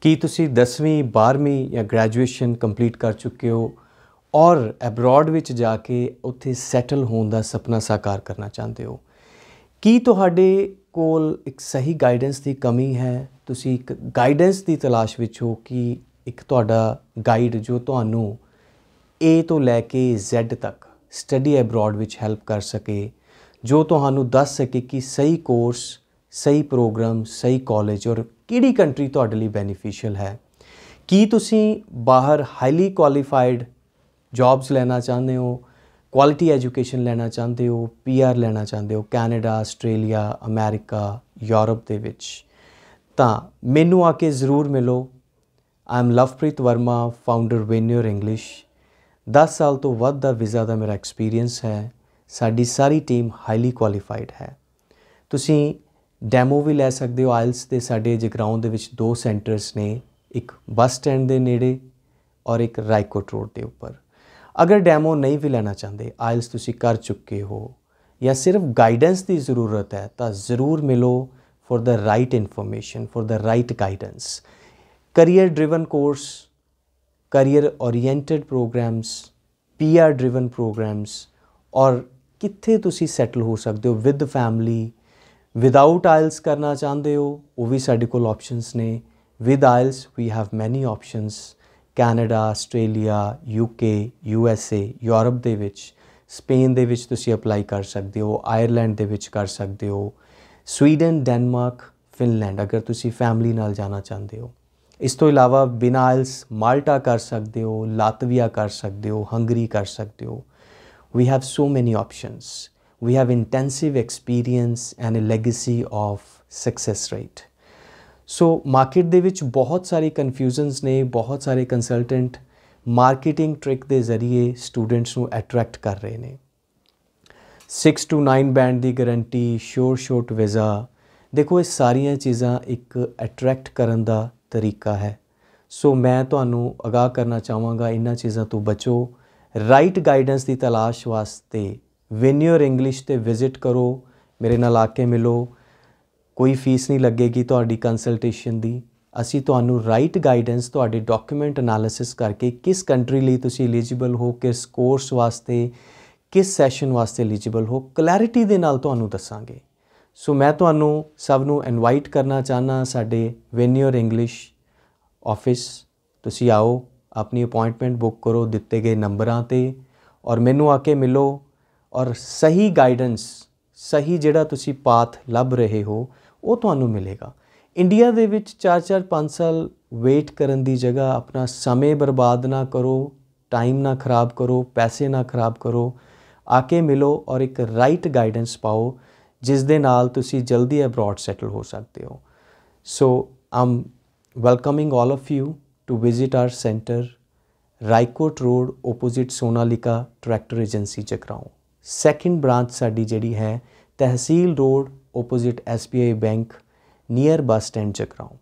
ਕੀ ਤੁਸੀਂ 10ਵੀਂ 12ਵੀਂ ਜਾਂ ਗ੍ਰੈਜੂਏਸ਼ਨ ਕੰਪਲੀਟ ਕਰ ਚੁੱਕੇ ਹੋ ਔਰ ਐਬਰੋਡ ਵਿੱਚ ਜਾ ਕੇ ਉੱਥੇ ਸੈਟਲ ਹੋਣ ਦਾ ਸੁਪਨਾ ਸਾਕਾਰ ਕਰਨਾ ਚਾਹੁੰਦੇ ਹੋ ਕੀ ਤੁਹਾਡੇ ਕੋਲ ਇੱਕ ਸਹੀ ਗਾਈਡੈਂਸ ਦੀ ਕਮੀ ਹੈ ਤੁਸੀਂ ਇੱਕ ਗਾਈਡੈਂਸ ਦੀ ਤਲਾਸ਼ ਵਿੱਚ ਹੋ ਕਿ ਇੱਕ ਤੁਹਾਡਾ ਗਾਈਡ ਜੋ ਤੁਹਾਨੂੰ A ਤੋਂ ਲੈ ਕੇ Z ਤੱਕ ਸਟੱਡੀ ਐਬਰੋਡ ਵਿੱਚ ਹੈਲਪ ਕਰ ਸਕੇ ਜੋ ਤੁਹਾਨੂੰ ਦੱਸ ਸਕੇ ਕਿ ਸਹੀ ਕੋਰਸ ਸਹੀ ਪ੍ਰੋਗਰਾਮ ਸਹੀ ਕਾਲਜ ਔਰ ਕਿਹੜੀ ਕੰਟਰੀ ਤੁਹਾਡੇ ਲਈ ਬੈਨੀਫੀਸ਼ੀਅਲ ਹੈ ਕੀ ਤੁਸੀਂ ਬਾਹਰ ਹਾਈਲੀ ਕੁਆਲੀਫਾਈਡ ਜੌਬਸ ਲੈਣਾ ਚਾਹੁੰਦੇ ਹੋ ਕੁਆਲਿਟੀ ਐਜੂਕੇਸ਼ਨ ਲੈਣਾ ਚਾਹੁੰਦੇ ਹੋ ਪੀਆਰ ਲੈਣਾ ਚਾਹੁੰਦੇ ਹੋ ਕੈਨੇਡਾ ਆਸਟ੍ਰੇਲੀਆ ਅਮਰੀਕਾ ਯੂਰਪ ਦੇ ਵਿੱਚ ਤਾਂ ਮੈਨੂੰ ਆ ਕੇ ਜ਼ਰੂਰ ਮਿਲੋ I am Lovepreet Verma founder ਵੈਨਿਓਰ ਇੰਗਲਿਸ਼ 10 ਸਾਲ ਤੋਂ ਵੱਧ ਦਾ ਵੀਜ਼ਾ ਦਾ ਮੇਰਾ ਐਕਸਪੀਰੀਅੰਸ ਹੈ ਸਾਡੀ ਸਾਰੀ ਟੀਮ ਹਾਈਲੀ ਕੁਆਲੀਫਾਈਡ ਹੈ ਤੁਸੀਂ ਡੈਮੋ ਵੀ ਲੈ ਸਕਦੇ ਹੋ ਆਇਲਸ ਤੇ ਸਾਡੇ ਜਗਰਾਉਂ ਦੇ ਵਿੱਚ ਦੋ ਸੈਂਟਰਸ ਨੇ ਇੱਕ ਬੱਸ ਸਟੈਂਡ ਦੇ ਨੇੜੇ ਔਰ ਇੱਕ ਰਾਈਕੋਟ ਰੋਡ ਦੇ ਉੱਪਰ ਅਗਰ ਡੈਮੋ ਨਹੀਂ ਵੀ ਲੈਣਾ ਚਾਹੁੰਦੇ ਆਇਲਸ ਤੁਸੀਂ ਕਰ ਚੁੱਕੇ ਹੋ ਜਾਂ ਸਿਰਫ ਗਾਈਡੈਂਸ ਦੀ ਜ਼ਰੂਰਤ ਹੈ ਤਾਂ ਜ਼ਰੂਰ ਮਿਲੋ for the right information for the right guidance career driven course career oriented programs PR driven programs ਔਰ ਕਿੱਥੇ ਤੁਸੀਂ ਸੈਟਲ ਹੋ ਸਕਦੇ ਹੋ ਵਿਦ ਫੈਮਿਲੀ ਵਿਦਆਊਟ ਆਇਲਸ ਕਰਨਾ ਚਾਹੁੰਦੇ ਹੋ ਉਹ ਵੀ ਸਾਡੇ ਕੋਲ ਆਪਸ਼ਨਸ ਨੇ with IELTS we have many options Canada Australia UK USA Europe ਦੇ ਵਿੱਚ ਸਪੇਨ ਦੇ ਵਿੱਚ ਤੁਸੀਂ ਅਪਲਾਈ ਕਰ ਸਕਦੇ ਹੋ ਆਇਰਲੈਂਡ ਦੇ ਵਿੱਚ ਕਰ ਸਕਦੇ ਹੋ ਸਵੀਡਨ ਡੈਨਮਾਰਕ ਫਿਨਲੈਂਡ ਅਗਰ ਤੁਸੀਂ ਫੈਮਿਲੀ ਨਾਲ ਜਾਣਾ ਚਾਹੁੰਦੇ ਹੋ ਇਸ ਤੋਂ ਇਲਾਵਾ ਬਿਨਾਇਲਸ ਆਇਲਸ ਮਾਲਟਾ ਕਰ ਸਕਦੇ ਹੋ ਲਾਤਵੀਆ ਕਰ ਸਕਦੇ ਹੋ ਹੰਗਰੀ ਕਰ ਸਕਦੇ ਹੋ ਵੀ have so many options we have intensive experience and a legacy of success rate so market ਦੇ ਵਿੱਚ ਬਹੁਤ ਸਾਰੀ ਕਨਫਿਊਜ਼ਨਸ ਨੇ ਬਹੁਤ ਸਾਰੇ ਕੰਸਲਟੈਂਟ ਮਾਰਕੀਟਿੰਗ ਟ੍ਰਿਕ ਦੇ ਜ਼ਰੀਏ ਸਟੂਡੈਂਟਸ ਨੂੰ ਅਟਰੈਕਟ ਕਰ ਰਹੇ ਨੇ 6 ਟੂ 9 ਬੈਂਡ ਦੀ ਗਾਰੰਟੀ ਸ਼ੋਰ ਸ਼ੋਟ ਵੀਜ਼ਾ ਦੇਖੋ ਇਹ ਸਾਰੀਆਂ ਚੀਜ਼ਾਂ ਇੱਕ ਅਟਰੈਕਟ ਕਰਨ ਦਾ ਤਰੀਕਾ ਹੈ ਸੋ ਮੈਂ ਤੁਹਾਨੂੰ ਅਗਾਹ ਕਰਨਾ ਚਾਹਾਂਗਾ ਇਹਨਾਂ ਚੀਜ਼ਾਂ ਤੋਂ ਬਚੋ ਰਾਈਟ ਗਾਈਡੈਂਸ ਦੀ ਤਲਾਸ਼ ਵਾਸਤੇ ਵੈਨਿਓਰ ਇੰਗਲਿਸ਼ ਤੇ ਵਿਜ਼ਿਟ ਕਰੋ ਮੇਰੇ ਨਾਲ ਆ ਕੇ ਮਿਲੋ ਕੋਈ ਫੀਸ ਨਹੀਂ ਲੱਗੇਗੀ ਤੁਹਾਡੀ ਕੰਸਲਟੇਸ਼ਨ ਦੀ ਅਸੀਂ ਤੁਹਾਨੂੰ ਰਾਈਟ ਗਾਈਡੈਂਸ ਤੁਹਾਡੇ ਡਾਕੂਮੈਂਟ ਅਨਾਲਿਸਿਸ ਕਰਕੇ ਕਿਸ ਕੰਟਰੀ ਲਈ ਤੁਸੀਂ ਐਲੀਜੀਬਲ ਹੋ ਕਿਸ ਕੋਰਸ ਵਾਸਤੇ ਕਿਸ ਸੈਸ਼ਨ ਵਾਸਤੇ ਐਲੀਜੀਬਲ ਹੋ ਕਲੈਰਿਟੀ ਦੇ ਨਾਲ ਤੁਹਾਨੂੰ ਦੱਸਾਂਗੇ ਸੋ ਮੈਂ ਤੁਹਾਨੂੰ ਸਭ ਨੂੰ ਇਨਵਾਈਟ ਕਰਨਾ ਚਾਹਨਾ ਸਾਡੇ ਵੈਨਿਓਰ ਇੰਗਲਿਸ਼ ਆਫਿਸ ਤੁਸੀਂ ਆਓ ਆਪਣੀ ਅਪਾਇੰਟਮੈਂਟ ਬੁੱਕ ਕਰੋ ਦਿੱਤੇ ਗਏ ਨੰਬਰਾਂ ਤੇ ਔਰ ਮੈਨੂੰ ਆ ਕੇ ਮਿਲੋ ਔਰ ਸਹੀ ਗਾਈਡੈਂਸ ਸਹੀ ਜਿਹੜਾ ਤੁਸੀਂ ਪਾਥ ਲੱਭ ਰਹੇ ਹੋ ਉਹ ਤੁਹਾਨੂੰ ਮਿਲੇਗਾ ਇੰਡੀਆ ਦੇ ਵਿੱਚ 4-4 5 ਸਾਲ ਵੇਟ ਕਰਨ ਦੀ ਜਗ੍ਹਾ ਆਪਣਾ ਸਮੇਂ ਬਰਬਾਦ ਨਾ ਕਰੋ ਟਾਈਮ ਨਾ ਖਰਾਬ ਕਰੋ ਪੈਸੇ ਨਾ ਖਰਾਬ ਕਰੋ ਆ ਕੇ ਮਿਲੋ ਔਰ ਇੱਕ ਰਾਈਟ ਗਾਈਡੈਂਸ ਪਾਓ ਜਿਸ ਦੇ ਨਾਲ ਤੁਸੀਂ ਜਲਦੀ ਅਬਰਾਡ ਸੈਟਲ ਹੋ ਸਕਦੇ ਹੋ so am welcoming all of you to visit our centre Raikot road opposite Sonalika tractor agency Jagraon. Second branch ਸਾਡੀ ਜਿਹੜੀ ਹੈ Tehsil road opposite SBI bank near bus stand ਚਕਰਾਉਂ